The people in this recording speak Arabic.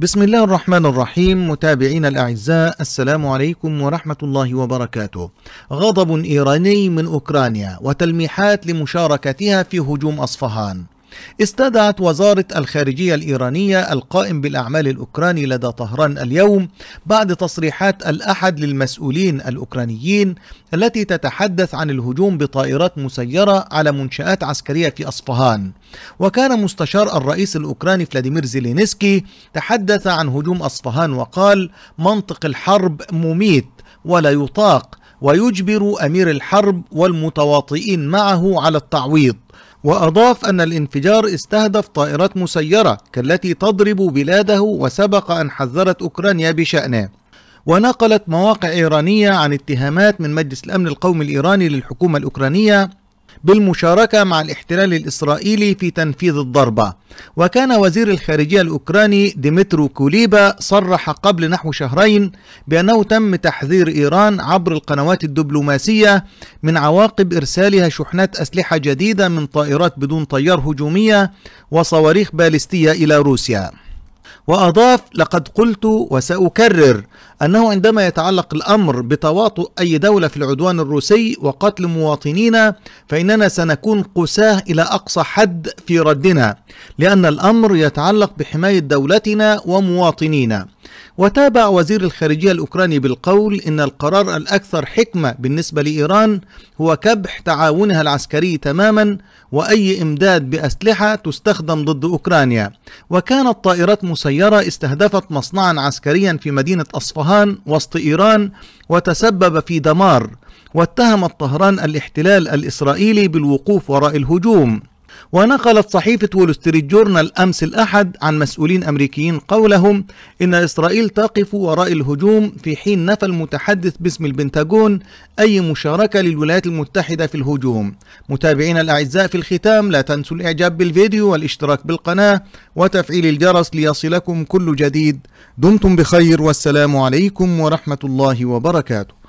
بسم الله الرحمن الرحيم متابعينا الاعزاء السلام عليكم ورحمه الله وبركاته. غضب ايراني من اوكرانيا وتلميحات لمشاركتها في هجوم اصفهان. استدعت وزارة الخارجية الإيرانية القائم بالأعمال الأوكراني لدى طهران اليوم بعد تصريحات الأحد للمسؤولين الأوكرانيين التي تتحدث عن الهجوم بطائرات مسيرة على منشآت عسكرية في أصفهان وكان مستشار الرئيس الأوكراني فلاديمير زيلينسكي تحدث عن هجوم أصفهان وقال منطق الحرب مميت ولا يطاق ويجبر أمير الحرب والمتواطئين معه على التعويض وأضاف أن الانفجار استهدف طائرات مسيرة كالتي تضرب بلاده وسبق أن حذرت أوكرانيا بشأنه ونقلت مواقع إيرانية عن اتهامات من مجلس الأمن القومي الإيراني للحكومة الأوكرانية بالمشاركة مع الاحتلال الإسرائيلي في تنفيذ الضربة وكان وزير الخارجية الأوكراني ديمترو كوليبا صرح قبل نحو شهرين بأنه تم تحذير إيران عبر القنوات الدبلوماسية من عواقب إرسالها شحنات أسلحة جديدة من طائرات بدون طيار هجومية وصواريخ باليستية إلى روسيا وأضاف لقد قلت وسأكرر أنه عندما يتعلق الأمر بتواطؤ أي دولة في العدوان الروسي وقتل مواطنينا فإننا سنكون قساه إلى أقصى حد في ردنا لأن الأمر يتعلق بحماية دولتنا ومواطنينا وتابع وزير الخارجية الأوكراني بالقول إن القرار الأكثر حكمة بالنسبة لإيران هو كبح تعاونها العسكري تماما وأي إمداد بأسلحة تستخدم ضد أوكرانيا وكانت طائرات مسيرة استهدفت مصنعا عسكريا في مدينة أصفهان وسط إيران وتسبب في دمار واتهمت طهران الاحتلال الإسرائيلي بالوقوف وراء الهجوم ونقلت صحيفة وول ستريت جورنال أمس الأحد عن مسؤولين أمريكيين قولهم إن إسرائيل تقف وراء الهجوم في حين نفى المتحدث باسم البنتاغون أي مشاركة للولايات المتحدة في الهجوم متابعينا الأعزاء في الختام لا تنسوا الإعجاب بالفيديو والاشتراك بالقناة وتفعيل الجرس ليصلكم كل جديد دمتم بخير والسلام عليكم ورحمة الله وبركاته